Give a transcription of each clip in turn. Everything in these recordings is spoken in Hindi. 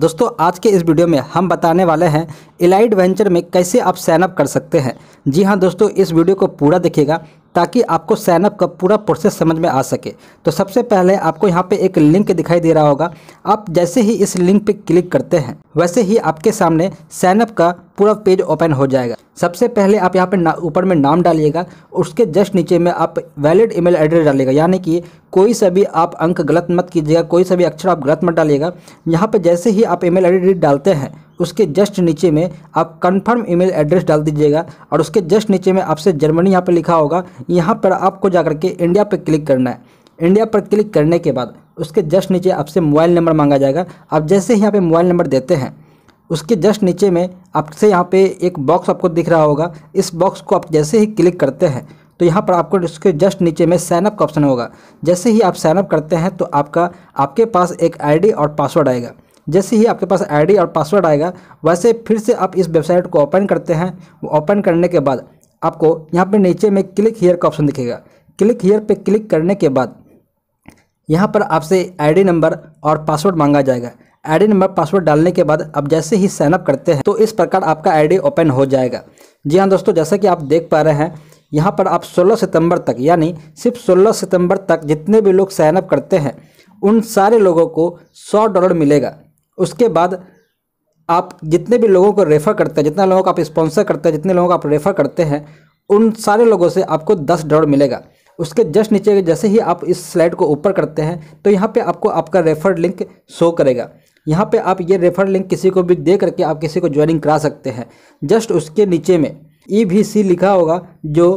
दोस्तों आज के इस वीडियो में हम बताने वाले हैं इलाइट वेंचर में कैसे आप साइनअप कर सकते हैं जी हाँ दोस्तों इस वीडियो को पूरा देखिएगा ताकि आपको साइनअप का पूरा प्रोसेस समझ में आ सके तो सबसे पहले आपको यहाँ पे एक लिंक दिखाई दे रहा होगा आप जैसे ही इस लिंक पे क्लिक करते हैं वैसे ही आपके सामने साइनअप का पूरा पेज ओपन हो जाएगा सबसे पहले आप यहाँ पे ऊपर में नाम डालिएगा उसके जस्ट नीचे में आप वैलिड ईमेल एड्रेस डालिएगा यानी कि कोई सा भी आप अंक गलत मत कीजिएगा कोई सा भी अक्षर आप गलत मत डालिएगा यहाँ पर जैसे ही आप ई एड्रेस डालते हैं उसके जस्ट नीचे में आप कंफर्म ईमेल एड्रेस डाल दीजिएगा और उसके जस्ट नीचे में आपसे जर्मनी यहाँ पर लिखा होगा यहाँ पर आपको जा के इंडिया पर क्लिक करना है इंडिया पर क्लिक करने के बाद उसके जस्ट नीचे आपसे मोबाइल नंबर मांगा जाएगा आप जैसे ही यहाँ पे मोबाइल नंबर देते हैं उसके जस्ट नीचे में आपसे यहाँ पे एक बॉक्स आपको दिख रहा होगा इस बॉक्स को आप जैसे ही क्लिक करते हैं तो यहाँ पर आपको उसके जस्ट नीचे में साइनअप का ऑप्शन होगा जैसे ही आप साइनअप करते हैं तो आपका आपके पास एक आईडी और पासवर्ड आएगा जैसे ही आपके पास आईडी और पासवर्ड आएगा वैसे फिर से आप इस वेबसाइट को ओपन करते हैं ओपन करने के बाद आपको यहाँ पर नीचे में क्लिक हीयर का ऑप्शन दिखेगा क्लिक हीयर पर क्लिक करने के बाद यहाँ पर आपसे आई नंबर और पासवर्ड मांगा जाएगा आईडी नंबर पासवर्ड डालने के बाद आप जैसे ही साइनअप करते हैं तो इस प्रकार आपका आईडी ओपन हो जाएगा जी हाँ दोस्तों जैसा कि आप देख पा रहे हैं यहाँ पर आप 16 सितंबर तक यानी सिर्फ 16 सितंबर तक जितने भी लोग साइनअप करते हैं उन सारे लोगों को 100 डॉलर मिलेगा उसके बाद आप जितने भी लोगों को रेफ़र करते हैं जितना लोगों को आप स्पॉन्सर करते हैं जितने लोगों को आप रेफ़र करते हैं उन सारे लोगों से आपको दस डॉलर मिलेगा उसके जस्ट नीचे जैसे ही आप इस स्लाइड को ऊपर करते हैं तो यहाँ पे आपको आपका रेफर लिंक शो करेगा यहाँ पे आप ये रेफर लिंक किसी को भी दे करके आप किसी को ज्वाइनिंग करा सकते हैं जस्ट उसके नीचे में ई भी सी लिखा होगा जो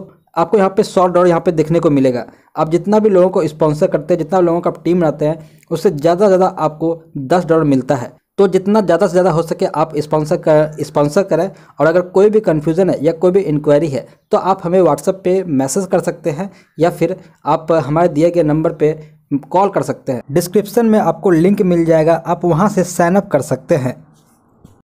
आपको यहाँ पे सौ डॉलर यहाँ पे देखने को मिलेगा आप जितना भी लोगों को स्पॉन्सर करते हैं जितना लोगों का आप टीम रहते हैं उससे ज़्यादा से ज़्यादा आपको दस डॉलर मिलता है तो जितना ज़्यादा से ज़्यादा हो सके आप स्पॉन्सर कर स्पॉन्सर करें और अगर कोई भी कन्फ्यूज़न है या कोई भी इंक्वायरी है तो आप हमें व्हाट्सएप पे मैसेज कर सकते हैं या फिर आप हमारे दिए गए नंबर पे कॉल कर सकते हैं डिस्क्रिप्शन में आपको लिंक मिल जाएगा आप वहाँ से साइनअप कर सकते हैं